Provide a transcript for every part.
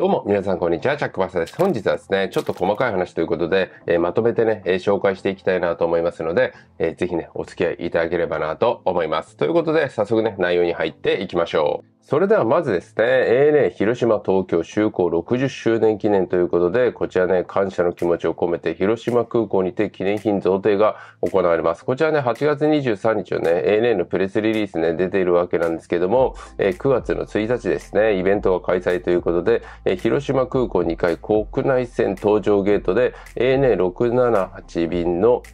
どうも、皆さん、こんにちは。チャックバサです。本日はですね、ちょっと細かい話ということで、えー、まとめてね、えー、紹介していきたいなと思いますので、えー、ぜひね、お付き合いいただければなと思います。ということで、早速ね、内容に入っていきましょう。それではまずですね、ANA 広島東京就航60周年記念ということで、こちらね、感謝の気持ちを込めて広島空港にて記念品贈呈が行われます。こちらね、8月23日のね、ANA のプレスリリースね、出ているわけなんですけども、えー、9月の1日ですね、イベントが開催ということで、えー、広島空港2階国内線搭乗ゲートで ANA678 便の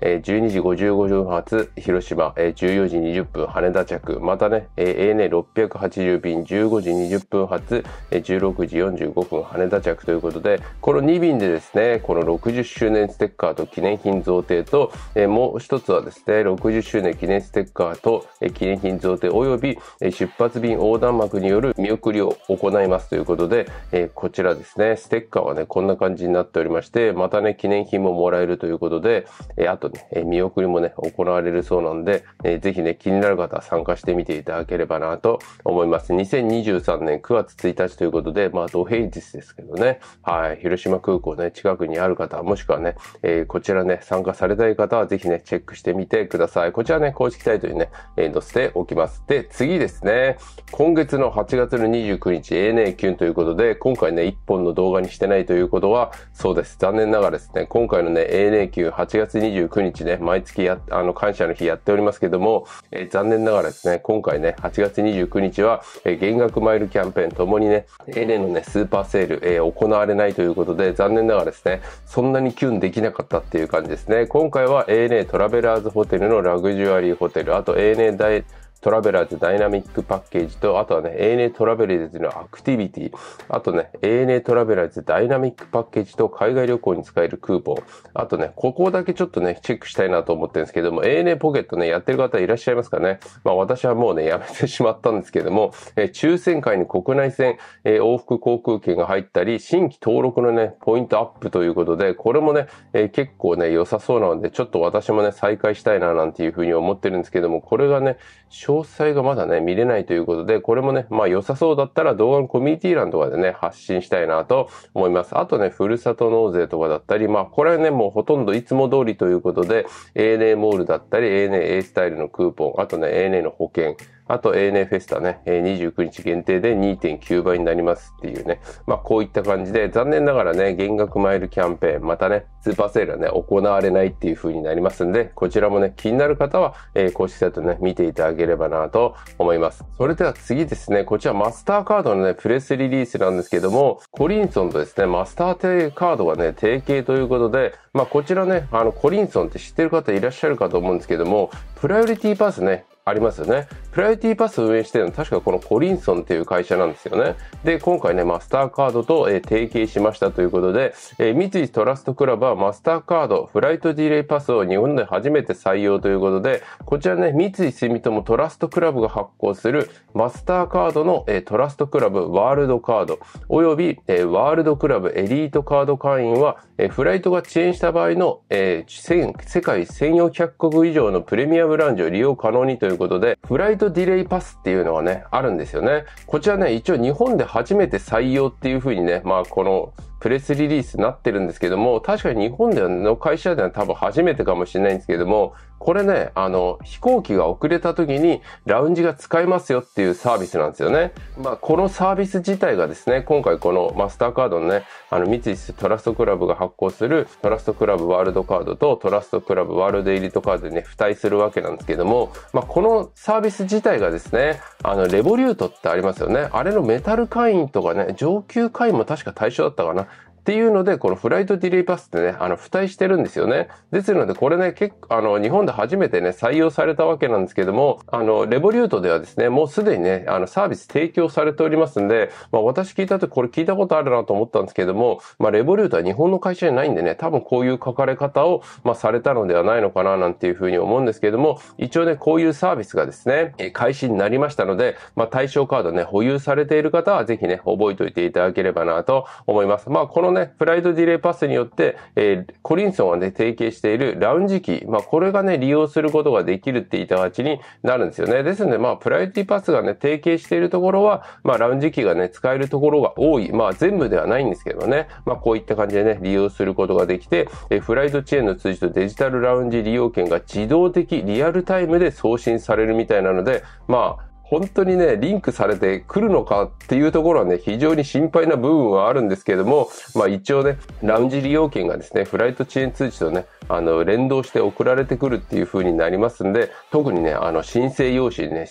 12時55分発広島、14時20分羽田着、またね、ANA680 便15時20分発、16時45分羽田着ということで、この2便でですね、この60周年ステッカーと記念品贈呈と、もう一つはですね、60周年記念ステッカーと、記念品贈呈及び出発便横断幕による見送りを行いますということで、こちらですね、ステッカーはね、こんな感じになっておりまして、またね、記念品ももらえるということで、あとえ見送りもね、行われるそうなんで、えー、ぜひね、気になる方は参加してみていただければなと思います。2023年9月1日ということで、まあ、土平日ですけどね、はい、広島空港ね、近くにある方、もしくはね、えー、こちらね、参加されたい方はぜひね、チェックしてみてください。こちらね、公式サイトにね、え載せておきます。で、次ですね、今月の8月の29日、ANA キュンということで、今回ね、1本の動画にしてないということは、そうです。残念ながらですね、今回のね、ANA キュン8月29 29日ね、毎月や、あの、感謝の日やっておりますけども、えー、残念ながらですね、今回ね、8月29日は、えー、減額マイルキャンペーンともにね、エレのね、スーパーセール、えー、行われないということで、残念ながらですね、そんなにキュンできなかったっていう感じですね。今回は ANA トラベラーズホテルのラグジュアリーホテル、あと ANA 大、トラベラーズダイナミックパッケージと、あとはね、ANA トラベラーズのアクティビティ、あとね、ANA トラベラーズダイナミックパッケージと海外旅行に使えるクーポン、あとね、ここだけちょっとね、チェックしたいなと思ってるんですけども、ANA ポケットね、やってる方いらっしゃいますかね。まあ私はもうね、やめてしまったんですけども、えー、抽選会に国内線、えー、往復航空券が入ったり、新規登録のね、ポイントアップということで、これもね、えー、結構ね、良さそうなので、ちょっと私もね、再開したいななんていうふうに思ってるんですけども、これがね、詳細がまだね、見れないということで、これもね、まあ良さそうだったら動画のコミュニティ欄とかでね、発信したいなと思います。あとね、ふるさと納税とかだったり、まあこれはね、もうほとんどいつも通りということで、ANA モールだったり、ANA A スタイルのクーポン、あとね、ANA の保険、あと ANA フェスタね、29日限定で2.9倍になりますっていうね。まあこういった感じで、残念ながらね、減額マイルキャンペーン、またね、スーパーセールはね、行われないっていう風になりますんで、こちらもね、気になる方は、えー、公式サイトね、見ていただければなと思います。それでは次ですね、こちらマスターカードのね、プレスリリースなんですけども、コリンソンとですね、マスターカードがね、提携ということで、まあこちらね、あの、コリンソンって知ってる方いらっしゃるかと思うんですけども、プライオリティパスね、ありますよね。フライトティパスを運営しているの確かこのコリンソンっていう会社なんですよね。で、今回ね、マスターカードと、えー、提携しましたということで、えー、三井トラストクラブはマスターカードフライトディレイパスを日本で初めて採用ということで、こちらね、三井住友トラストクラブが発行するマスターカードの、えー、トラストクラブワールドカードおよび、えー、ワールドクラブエリートカード会員は、えー、フライトが遅延した場合の、えー、世界1400国以上のプレミアムラウンジを利用可能にということで、フライトディレイパスっていうのがね、あるんですよね。こちらね、一応日本で初めて採用っていうふうにね、まあこのプレスリリースになってるんですけども、確かに日本での会社では多分初めてかもしれないんですけども、これね、あの、飛行機が遅れた時にラウンジが使えますよっていうサービスなんですよね。まあ、このサービス自体がですね、今回このマスターカードのね、あの、三井トラストクラブが発行するトラストクラブワールドカードとトラストクラブワールドエリートカードにね、付帯するわけなんですけども、まあ、このサービス自体がですね、あの、レボリュートってありますよね。あれのメタル会員とかね、上級会員も確か対象だったかな。っていうので、このフライトディレイパスってね、あの、付帯してるんですよね。ですので、これね、結構、あの、日本で初めてね、採用されたわけなんですけども、あの、レボリュートではですね、もうすでにね、あの、サービス提供されておりますんで、まあ、私聞いたとこれ聞いたことあるなと思ったんですけども、まあ、レボリュートは日本の会社じゃないんでね、多分こういう書かれ方を、まあ、されたのではないのかな、なんていうふうに思うんですけども、一応ね、こういうサービスがですね、開始になりましたので、まあ、対象カードね、保有されている方は、ぜひね、覚えておいていただければなと思います。まあ、このね、フライドディレイパスによって、えー、コリンソンがね、提携しているラウンジ機、まあ、これがね、利用することができるって言いた形になるんですよね。ですので、まあ、プライオリティパスがね、提携しているところは、まあ、ラウンジキーがね、使えるところが多い。まあ、全部ではないんですけどね、まあ、こういった感じでね、利用することができて、えー、フライドチェーンの通じとデジタルラウンジ利用券が自動的、リアルタイムで送信されるみたいなので、まあ、本当にね、リンクされてくるのかっていうところはね、非常に心配な部分はあるんですけれども、まあ一応ね、ラウンジ利用券がですね、フライト遅延通知とね、あの、連動して送られてくるっていう風になりますんで、特にね、あの、申請用紙にね、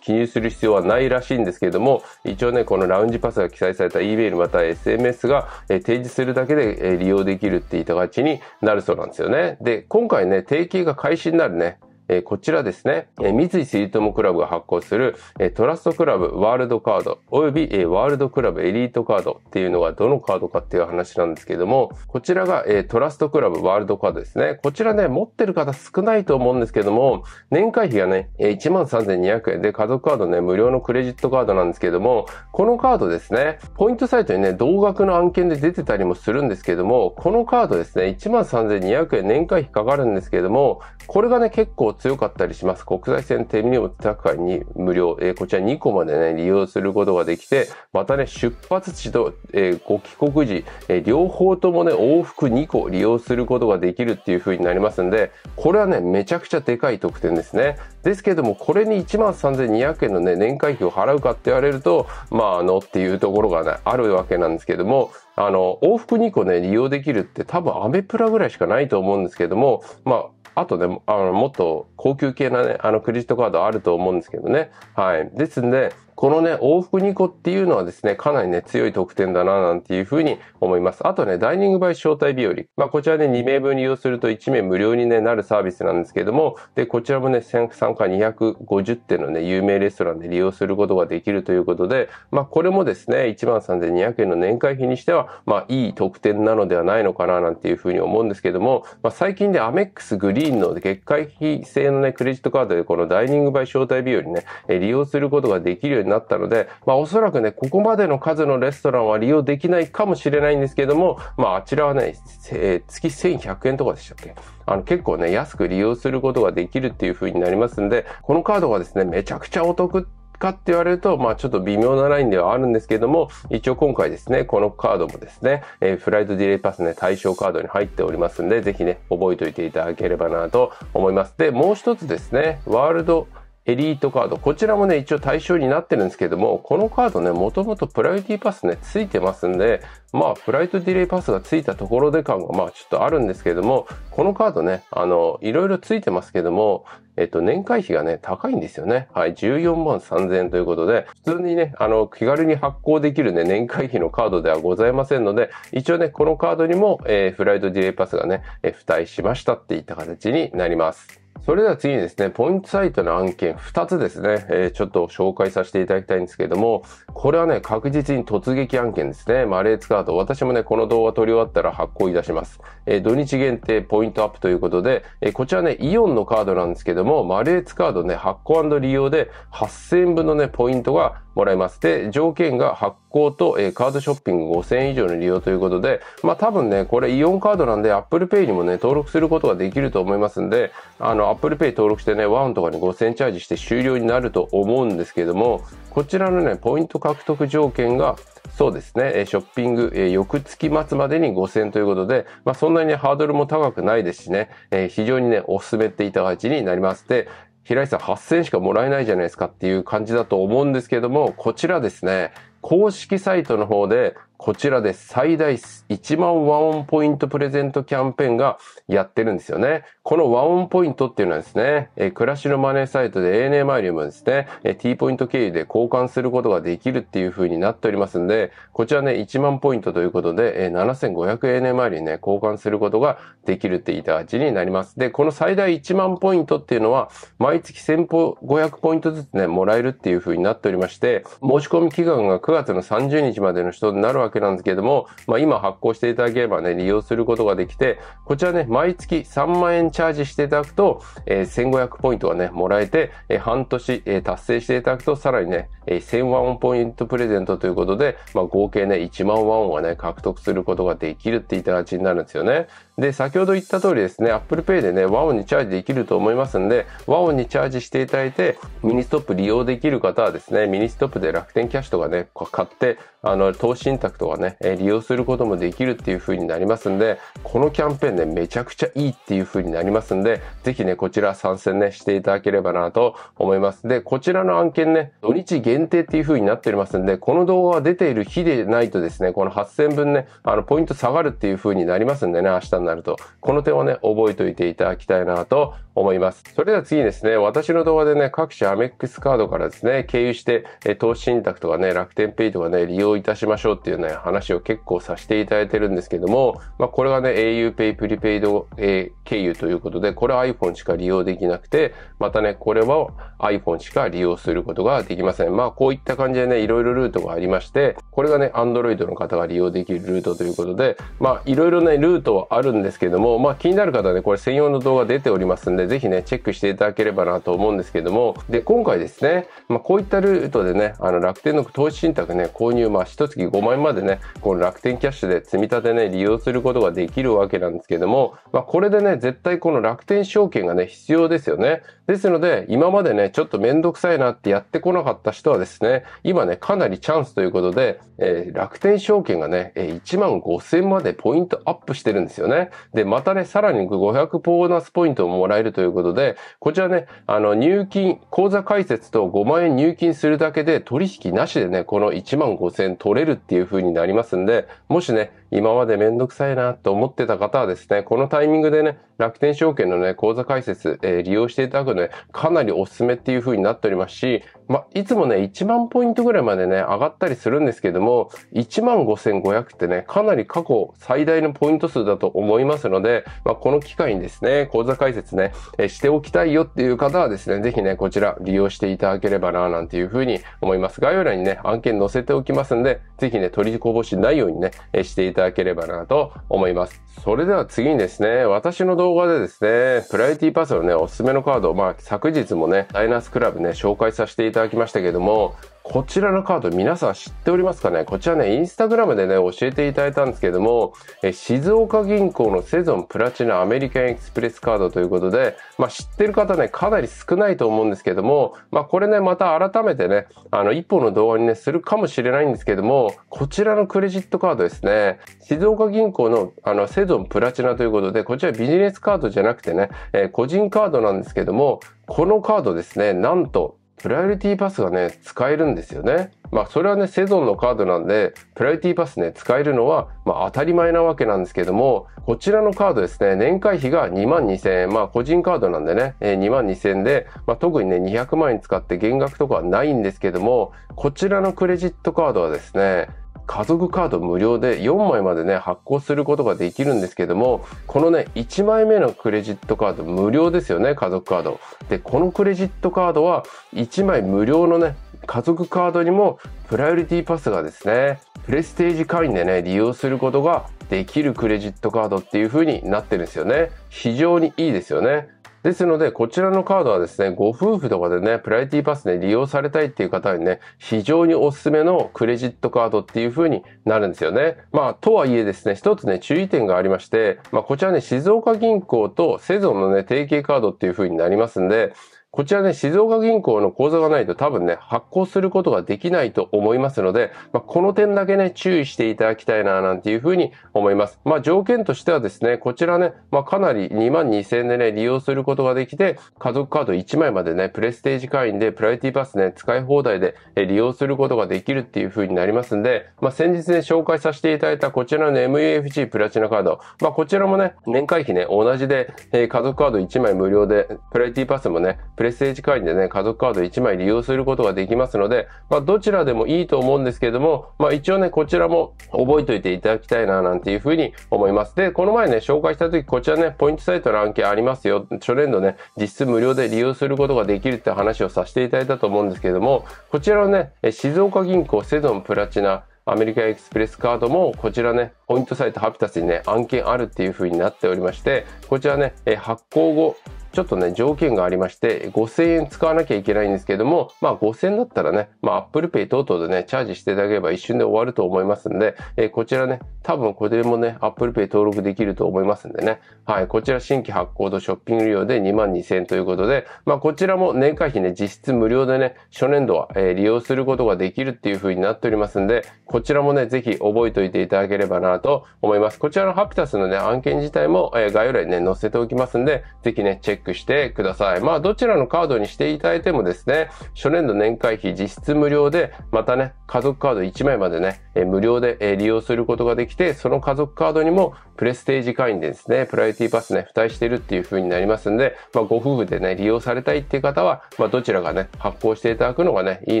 記入する必要はないらしいんですけれども、一応ね、このラウンジパスが記載された e メールまたは SMS が、え提示するだけで、え利用できるっていった形になるそうなんですよね。で、今回ね、提携が開始になるね、えこちらですね、え三井住友クラブが発行する、えトラストクラブワールドカード、および、えワールドクラブエリートカードっていうのがどのカードかっていう話なんですけども、こちらが、えトラストクラブワールドカードですね。こちらね、持ってる方少ないと思うんですけども、年会費がね、え13,200円で家族カードね、無料のクレジットカードなんですけども、このカードですね、ポイントサイトにね、同額の案件で出てたりもするんですけども、このカードですね、13,200円年会費かかるんですけども、これがね、結構強かったりします。国際線手荷物宅配に無料、えー、こちら2個までね、利用することができて、またね、出発地と、えー、ご帰国時、えー、両方ともね、往復2個利用することができるっていう風になりますんで、これはね、めちゃくちゃでかい特典ですね。ですけども、これに13,200円のね、年会費を払うかって言われると、まあ、あの、っていうところがね、あるわけなんですけども、あの、往復2個ね、利用できるって多分アメプラぐらいしかないと思うんですけども、まあ、あとね、あの、もっと高級系なね、あのクレジットカードあると思うんですけどね。はい。ですんで、このね、往復2個っていうのはですね、かなりね、強い得点だな、なんていうふうに思います。あとね、ダイニングバイ招待日和。まあ、こちらで、ね、2名分利用すると1名無料に、ね、なるサービスなんですけども、で、こちらもね、参加250点のね、有名レストランで利用することができるということで、まあ、これもですね、13,200円の年会費にしては、まあ、いい得点なのではないのかな、なんていうふうに思うんですけども、まあ、最近でアメックスグリーンの月会費制のね、クレジットカードでこのダイニングバイ招待日和ね、利用することができるようになったので、まあおそらくね、ここまでの数のレストランは利用できないかもしれないんですけども、まああちらはね、えー、月1100円とかでしたっけあの結構ね、安く利用することができるっていう風になりますんで、このカードがですね、めちゃくちゃお得かって言われると、まあちょっと微妙なラインではあるんですけども、一応今回ですね、このカードもですね、えー、フライトディレイパスね、対象カードに入っておりますんで、ぜひね、覚えておいていただければなと思います。で、もう一つですね、ワールドエリートカード。こちらもね、一応対象になってるんですけども、このカードね、もともとプライオリティパスね、ついてますんで、まあ、フライトディレイパスがついたところで感が、まあ、ちょっとあるんですけども、このカードね、あの、いろいろついてますけども、えっと、年会費がね、高いんですよね。はい、14万3000円ということで、普通にね、あの、気軽に発行できるね、年会費のカードではございませんので、一応ね、このカードにも、えー、フライトディレイパスがね、えー、付帯しましたっていった形になります。それでは次にですね、ポイントサイトの案件2つですね、えー、ちょっと紹介させていただきたいんですけれども、これはね、確実に突撃案件ですね。マレーツカード。私もね、この動画撮り終わったら発行いたします。えー、土日限定ポイントアップということで、えー、こちらね、イオンのカードなんですけども、マレーツカードね、発行利用で8000分のね、ポイントがもらえます。で、条件が発行と、えー、カードショッピング5000円以上の利用ということで、まあ多分ね、これイオンカードなんで Apple Pay にもね、登録することができると思いますんで、あの Apple Pay 登録してね、ワンとかに5000円チャージして終了になると思うんですけども、こちらのね、ポイント獲得条件が、そうですね、ショッピング、翌月末までに5000ということで、まあそんなにね、ハードルも高くないですしね、えー、非常にね、おすすめっていた形になります。で、平井さん8000しかもらえないじゃないですかっていう感じだと思うんですけれども、こちらですね、公式サイトの方でこちらで最大1万ワオンポイントプレゼントキャンペーンがやってるんですよね。このワオンポイントっていうのはですね、えー、暮らしのマネーサイトで ANA マイルもですね、えー、T ポイント経由で交換することができるっていう風になっておりますんで、こちらね、1万ポイントということで、えー、7500ANA マイルにね、交換することができるっていた味になります。で、この最大1万ポイントっていうのは、毎月1500ポイントずつね、もらえるっていう風になっておりまして、申し込み期間が9月の30日までの人になるわけわけなんですけれども、まあ、今発行していただければね、利用することができて、こちらね、毎月3万円チャージしていただくと、えー、1500ポイントがね、もらえて、えー、半年、えー、達成していただくと、さらにね、えー、1000ワンポイントプレゼントということで、まあ、合計ね、1万ワンはね、獲得することができるって言いた形になるんですよね。で、先ほど言った通りですね、Apple Pay でね、和音にチャージできると思いますんで、和音にチャージしていただいて、ミニストップ利用できる方はですね、ミニストップで楽天キャッシュとかね、買って、あの、投資信託とかね、利用することもできるっていう風になりますんで、このキャンペーンね、めちゃくちゃいいっていう風になりますんで、ぜひね、こちら参戦ね、していただければなと思います。で、こちらの案件ね、土日限定っていう風になっておりますんで、この動画が出ている日でないとですね、この8000分ね、あの、ポイント下がるっていう風になりますんでね、明日なると、この点をね、覚えておいていただきたいなと思います。それでは次にですね、私の動画でね、各種アメックスカードからですね、経由して、え投資信託とかね、楽天ペイとかね、利用いたしましょうっていうね、話を結構させていただいてるんですけども、まあ、これはね、au pay プリペイド、えー、経由ということで、これは iPhone しか利用できなくて、またね、これは iPhone しか利用することができません。まあ、こういった感じでね、いろいろルートがありまして、これがね、Android の方が利用できるルートということで、まあ、いろいろね、ルートはあるるんですけども、まあ、気になる方はね、これ専用の動画出ておりますんで、ぜひね、チェックしていただければなと思うんですけども、で、今回ですね、まあ、こういったルートでね、あの、楽天の投資信託ね、購入、まあ、1月5万円までね、この楽天キャッシュで積み立てね、利用することができるわけなんですけども、まあ、これでね、絶対この楽天証券がね、必要ですよね。ですので、今までね、ちょっと面倒くさいなってやってこなかった人はですね、今ね、かなりチャンスということで、えー、楽天証券がね、1万5000円までポイントアップしてるんですよね。ね。で、またね、さらに500ボーナスポイントをもらえるということで、こちらね、あの、入金、口座開設と5万円入金するだけで取引なしでね、この1万5000取れるっていう風になりますんで、もしね、今までめんどくさいなと思ってた方はですね、このタイミングでね、楽天証券のね、口座開設、えー、利用していただくので、ね、かなりおすすめっていう風になっておりますし、まあ、いつもね、1万ポイントぐらいまでね、上がったりするんですけども、1万5500ってね、かなり過去最大のポイント数だと思いますので、まあ、この機会にですね、口座開設ね、えー、しておきたいよっていう方はですね、ぜひね、こちら利用していただければな、なんていう風に思います。概要欄にね、案件載せておきますんで、ぜひね、取りこぼしないようにね、えー、していただただければなと思います。それでは次にですね、私の動画でですね、プライティパスのね、おすすめのカード、まあ昨日もね、ダイナースクラブね、紹介させていただきましたけども、こちらのカード皆さん知っておりますかねこちらね、インスタグラムでね、教えていただいたんですけども、え静岡銀行のセゾンプラチナアメリカンエクスプレスカードということで、まあ知ってる方ね、かなり少ないと思うんですけども、まあこれね、また改めてね、あの一本の動画にね、するかもしれないんですけども、こちらのクレジットカードですね、静岡銀行のあのセゾンプラチナということで、こちらビジネスカードじゃなくてね、え個人カードなんですけども、このカードですね、なんとプライオリティパスがね、使えるんですよね。まあ、それはね、セゾンのカードなんで、プライオリティパスね、使えるのは、まあ、当たり前なわけなんですけども、こちらのカードですね、年会費が2万2000円。まあ、個人カードなんでね、え2万2000円で、まあ、特にね、200万円使って減額とかはないんですけども、こちらのクレジットカードはですね、家族カード無料で4枚までね、発行することができるんですけども、このね、1枚目のクレジットカード無料ですよね、家族カード。で、このクレジットカードは1枚無料のね、家族カードにもプライオリティパスがですね、プレステージ会員でね、利用することができるクレジットカードっていう風になってるんですよね。非常にいいですよね。ですので、こちらのカードはですね、ご夫婦とかでね、プライティパスで利用されたいっていう方にね、非常におすすめのクレジットカードっていう風になるんですよね。まあ、とはいえですね、一つね、注意点がありまして、まあ、こちらね、静岡銀行とセゾンのね、提携カードっていう風になりますんで、こちらね、静岡銀行の口座がないと多分ね、発行することができないと思いますので、まあ、この点だけね、注意していただきたいな、なんていうふうに思います。まあ、条件としてはですね、こちらね、まあ、かなり2万2000円でね、利用することができて、家族カード1枚までね、プレステージ会員で、プライティパスね、使い放題で利用することができるっていうふうになりますんで、まあ、先日ね、紹介させていただいたこちらの MUFG プラチナカード、まあ、こちらもね、年会費ね、同じで、えー、家族カード1枚無料で、プライティパスもね、プレスエージ会員でね、家族カード1枚利用することができますので、まあ、どちらでもいいと思うんですけれども、まあ、一応ね、こちらも覚えておいていただきたいな、なんていうふうに思います。で、この前ね、紹介した時、こちらね、ポイントサイトの案件ありますよ。初年度ね、実質無料で利用することができるって話をさせていただいたと思うんですけれども、こちらのね、静岡銀行セゾンプラチナアメリカンエクスプレスカードもこちらね、ポイントサイトハピタスにね、案件あるっていう風になっておりまして、こちらね、発行後ちょっとね、条件がありまして、5000円使わなきゃいけないんですけども、まあ5000円だったらね、まあ Apple Pay 等々でね、チャージしていただければ一瞬で終わると思いますんで、えー、こちらね、多分これもね、Apple Pay 登録できると思いますんでね、はい、こちら新規発行とショッピング利用で22,000円ということで、まあこちらも年会費ね、実質無料でね、初年度は、えー、利用することができるっていう風になっておりますんで、こちらもね、ぜひ覚えておいていただければなと思います。こちらのハピタスのね、案件自体も、え概要欄にね、載せておきますんで、ぜひね、チェックしてください。まあ、どちらのカードにしていただいてもですね、初年度年会費実質無料で、またね、家族カード1枚までね、え無料で、え利用することができて、その家族カードにもプレステージ会員でですね、プライオリティパスね、付帯してるっていう風になりますんで、まあ、ご夫婦でね、利用されたいっていう方は、まあ、どちらがね、発行していただくのがね、いい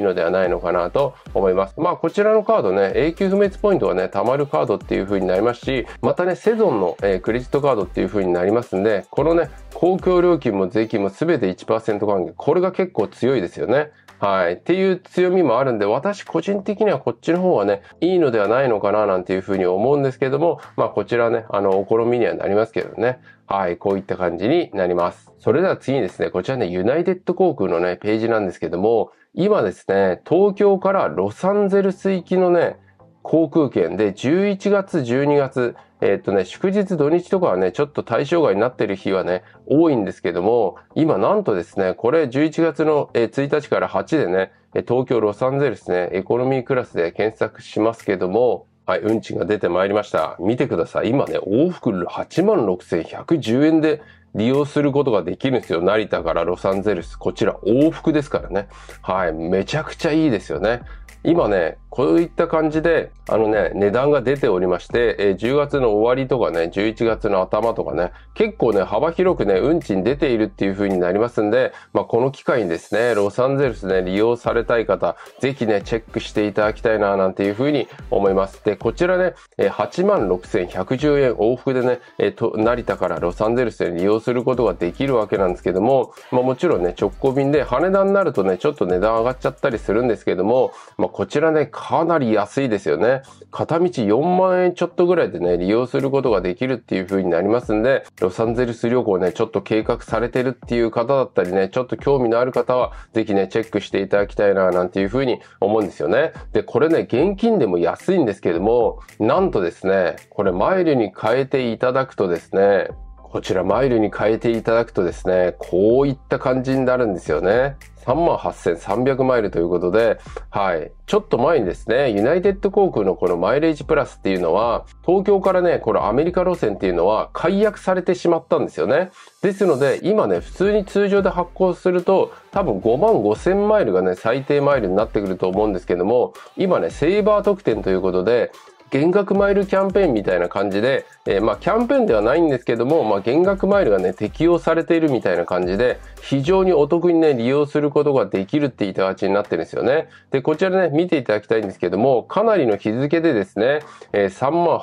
のではないのかなと思います。まあ、こちらのカードね、ね、永久不滅ポイントがね、貯まるカードっていう風になりますし、またね、セゾンの、えー、クレジットカードっていう風になりますんで、このね、公共料金も税金も全て1%還元。これが結構強いですよね。はい。っていう強みもあるんで、私個人的にはこっちの方はね、いいのではないのかななんていうふうに思うんですけども、まあこちらね、あの、お好みにはなりますけどね。はい。こういった感じになります。それでは次にですね、こちらね、ユナイテッド航空のね、ページなんですけども、今ですね、東京からロサンゼルス行きのね、航空券で11月、12月、えー、っとね、祝日土日とかはね、ちょっと対象外になってる日はね、多いんですけども、今なんとですね、これ11月の1日から8でね、東京ロサンゼルスね、エコノミークラスで検索しますけども、はい、運賃が出てまいりました。見てください。今ね、往復8万6110円で利用することができるんですよ。成田からロサンゼルス。こちら往復ですからね。はい。めちゃくちゃいいですよね。今ね、こういった感じで、あのね、値段が出ておりまして、え10月の終わりとかね、11月の頭とかね、結構ね、幅広くね、運賃出ているっていう風になりますんで、まあ、この機会にですね、ロサンゼルスね、利用されたい方、ぜひね、チェックしていただきたいな、なんていう風に思います。で、こちらね、86,110円往復でね、え成田からロサンゼルスで利用することができるわけなんですけども、まあ、もちろんね、直行便で羽田になるとね、ちょっと値段上がっちゃったりするんですけども、まあ、こちらね、かなり安いですよね。片道4万円ちょっとぐらいでね、利用することができるっていう風になりますんで、ロサンゼルス旅行ね、ちょっと計画されてるっていう方だったりね、ちょっと興味のある方は、ぜひね、チェックしていただきたいな、なんていう風に思うんですよね。で、これね、現金でも安いんですけども、なんとですね、これマイルに変えていただくとですね、こちらマイルに変えていただくとですね、こういった感じになるんですよね。38,300マイルということで、はい。ちょっと前にですね、ユナイテッド航空のこのマイレージプラスっていうのは、東京からね、このアメリカ路線っていうのは解約されてしまったんですよね。ですので、今ね、普通に通常で発行すると、多分5万5000マイルがね、最低マイルになってくると思うんですけども、今ね、セイバー特典ということで、減額マイルキャンペーンみたいな感じで、えー、まあ、キャンペーンではないんですけども、まあ、減額マイルがね、適用されているみたいな感じで、非常にお得にね、利用することができるって言いた形になってるんですよね。で、こちらね、見ていただきたいんですけども、かなりの日付でですね、えー、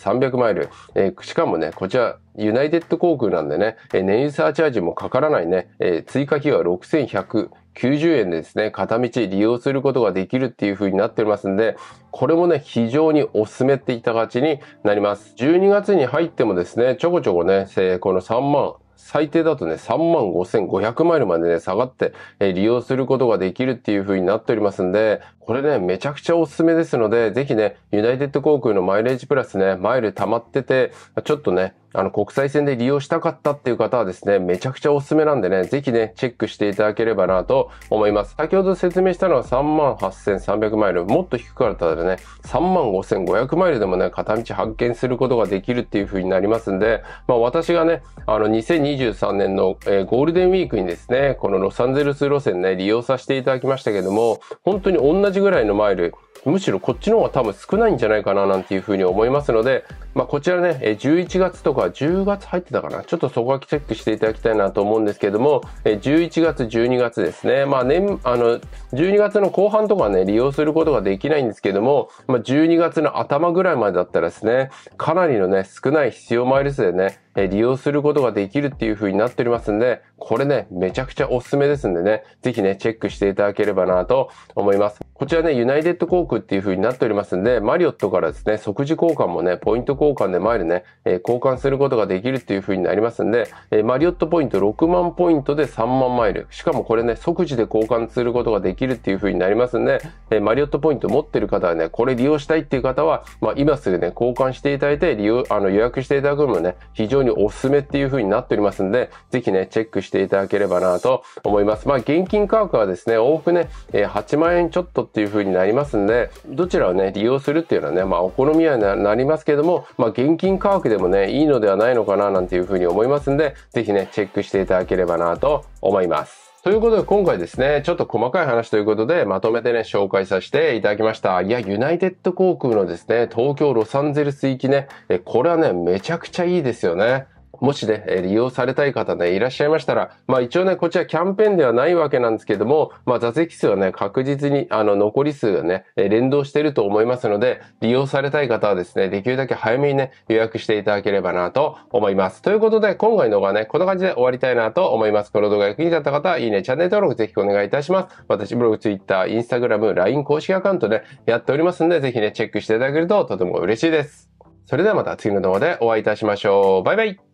38,300マイル、えー、しかもね、こちら、ユナイテッド航空なんでね、えー、燃油サーチャージもかからないね、えー、追加費は6100 90円でですね、片道利用することができるっていう風になっておりますんで、これもね、非常におすすめっていった形になります。12月に入ってもですね、ちょこちょこね、この3万、最低だとね、3万5500マイルまでね、下がって、え利用することができるっていう風になっておりますんで、これね、めちゃくちゃおすすめですので、ぜひね、ユナイテッド航空のマイレージプラスね、マイル溜まってて、ちょっとね、あの、国際線で利用したかったっていう方はですね、めちゃくちゃおすすめなんでね、ぜひね、チェックしていただければなと思います。先ほど説明したのは38,300マイル、もっと低かったらね、35,500マイルでもね、片道発見することができるっていう風になりますんで、まあ私がね、あの、2023年の、えー、ゴールデンウィークにですね、このロサンゼルス路線ね、利用させていただきましたけども、本当に同じぐらいのマイル、むしろこっちの方が多分少ないんじゃないかななんていうふうに思いますので、まあ、こちらね、11月とか10月入ってたかな。ちょっとそこはチェックしていただきたいなと思うんですけども、11月、12月ですね。まあ年、あの、12月の後半とかね、利用することができないんですけども、まあ、12月の頭ぐらいまでだったらですね、かなりのね、少ない必要マイル数でね、え利用することができるっていう風になっておりますんで、これね、めちゃくちゃおすすめですんでね、ぜひね、チェックしていただければなと思います。こちらね、ユナイテッド航空っていう風になっておりますんで、マリオットからですね、即時交換もね、ポイント交換で前でね、え交換することができるっていう風になりますんで、えマリオットポイント6万ポイントで3万マイル。しかもこれね、即時で交換することができるっていう風になりますんで、えマリオットポイント持ってる方はね、これ利用したいっていう方は、まあ、今すぐね、交換していただいて、利用、あの、予約していただくのもね、非常ににおすすめっていう風になっておりますんで、ぜひね、チェックしていただければなと思います。まあ、現金価格はですね、多くね、8万円ちょっとっていう風になりますんで、どちらをね、利用するっていうのはね、まあ、お好みはなりますけども、まあ、現金価格でもね、いいのではないのかななんていう風に思いますんで、ぜひね、チェックしていただければなと思います。ということで今回ですね、ちょっと細かい話ということでまとめてね、紹介させていただきました。いや、ユナイテッド航空のですね、東京ロサンゼルス行きね、これはね、めちゃくちゃいいですよね。もしね、利用されたい方ね、いらっしゃいましたら、まあ一応ね、こちらキャンペーンではないわけなんですけども、まあ座席数はね、確実に、あの、残り数がね、連動してると思いますので、利用されたい方はですね、できるだけ早めにね、予約していただければなと思います。ということで、今回の動画はね、こんな感じで終わりたいなと思います。この動画が役に立った方は、いいね、チャンネル登録ぜひお願いいたします。私、ブログ、ツイッター、インスタグラム、LINE 公式アカウントでやっておりますので、ぜひね、チェックしていただけるととても嬉しいです。それではまた次の動画でお会いいたしましょう。バイバイ